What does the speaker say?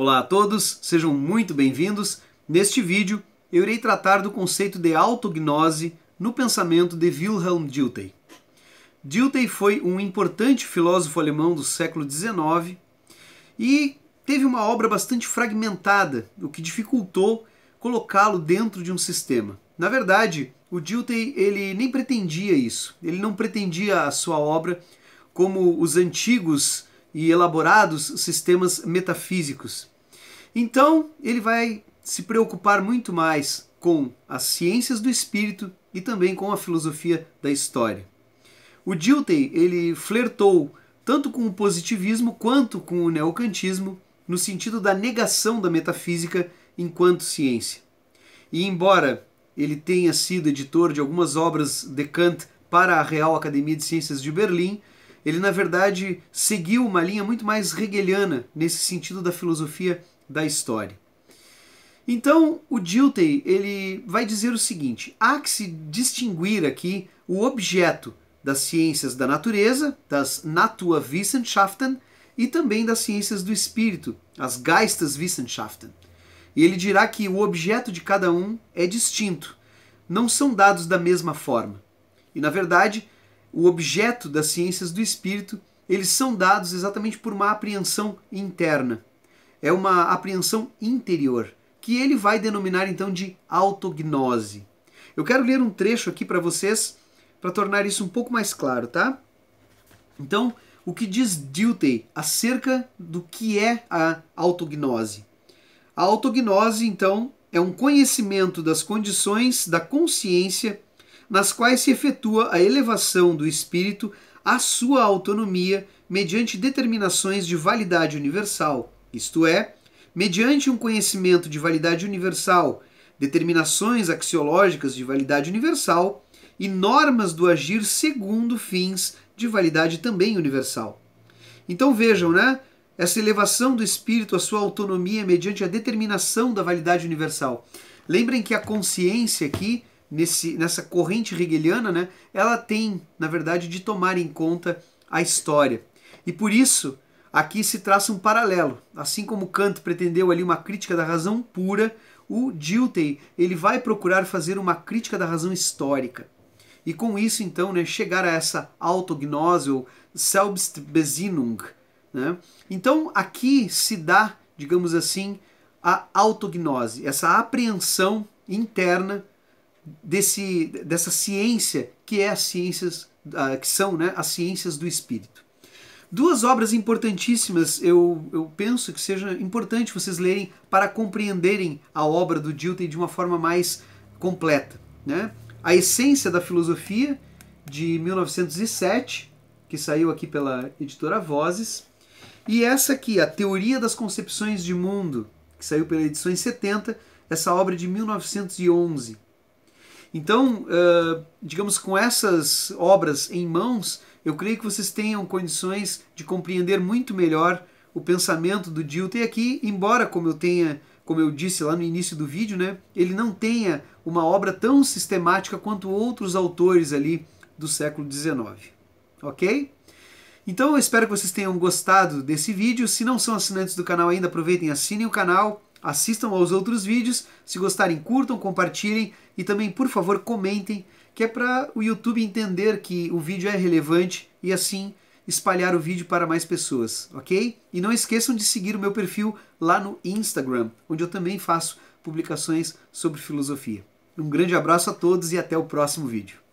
Olá a todos, sejam muito bem-vindos. Neste vídeo, eu irei tratar do conceito de autognose no pensamento de Wilhelm Dilthey. Dilthey foi um importante filósofo alemão do século XIX e teve uma obra bastante fragmentada, o que dificultou colocá-lo dentro de um sistema. Na verdade, o Dilthey ele nem pretendia isso. Ele não pretendia a sua obra como os antigos e elaborados sistemas metafísicos. Então, ele vai se preocupar muito mais com as ciências do espírito e também com a filosofia da história. O Dilthey, ele flertou tanto com o positivismo quanto com o neocantismo no sentido da negação da metafísica enquanto ciência. E embora ele tenha sido editor de algumas obras de Kant para a Real Academia de Ciências de Berlim, ele na verdade seguiu uma linha muito mais hegeliana nesse sentido da filosofia da história. Então, o Dilthey, ele vai dizer o seguinte: há que se distinguir aqui o objeto das ciências da natureza, das Naturwissenschaften, e também das ciências do espírito, as Geisteswissenschaften. E ele dirá que o objeto de cada um é distinto, não são dados da mesma forma. E, na verdade, o objeto das ciências do espírito, eles são dados exatamente por uma apreensão interna. É uma apreensão interior, que ele vai denominar então de autognose. Eu quero ler um trecho aqui para vocês para tornar isso um pouco mais claro, tá? Então, o que diz Dilthey acerca do que é a autognose? A autognose, então, é um conhecimento das condições da consciência nas quais se efetua a elevação do espírito à sua autonomia mediante determinações de validade universal, isto é, mediante um conhecimento de validade universal, determinações axiológicas de validade universal e normas do agir segundo fins de validade também universal. Então vejam, né? Essa elevação do espírito à sua autonomia mediante a determinação da validade universal. Lembrem que a consciência aqui nesse, nessa corrente hegeliana, né, ela tem, na verdade, de tomar em conta a história. E por isso, aqui se traça um paralelo. Assim como Kant pretendeu ali uma crítica da razão pura, o Dilthey ele vai procurar fazer uma crítica da razão histórica. E com isso, então, né, chegar a essa autognose ou Selbstbesinnung. Né? Então, aqui se dá, digamos assim, a autognose, essa apreensão interna desse, dessa ciência que é as ciências ah, que são né, as ciências do espírito. Duas obras importantíssimas, eu, eu penso que seja importante vocês lerem para compreenderem a obra do Dilton de uma forma mais completa. Né? A Essência da Filosofia, de 1907, que saiu aqui pela editora Vozes, e essa aqui, A Teoria das Concepções de Mundo, que saiu pela edição em 70, essa obra é de 1911. Então, uh, digamos, com essas obras em mãos, eu creio que vocês tenham condições de compreender muito melhor o pensamento do Dilton. E aqui, embora como eu tenha, como eu disse lá no início do vídeo, né, ele não tenha uma obra tão sistemática quanto outros autores ali do século XIX. Ok? Então eu espero que vocês tenham gostado desse vídeo. Se não são assinantes do canal ainda, aproveitem, assinem o canal Assistam aos outros vídeos, se gostarem, curtam, compartilhem e também, por favor, comentem, que é para o YouTube entender que o vídeo é relevante e assim espalhar o vídeo para mais pessoas, ok? E não esqueçam de seguir o meu perfil lá no Instagram, onde eu também faço publicações sobre filosofia. Um grande abraço a todos e até o próximo vídeo.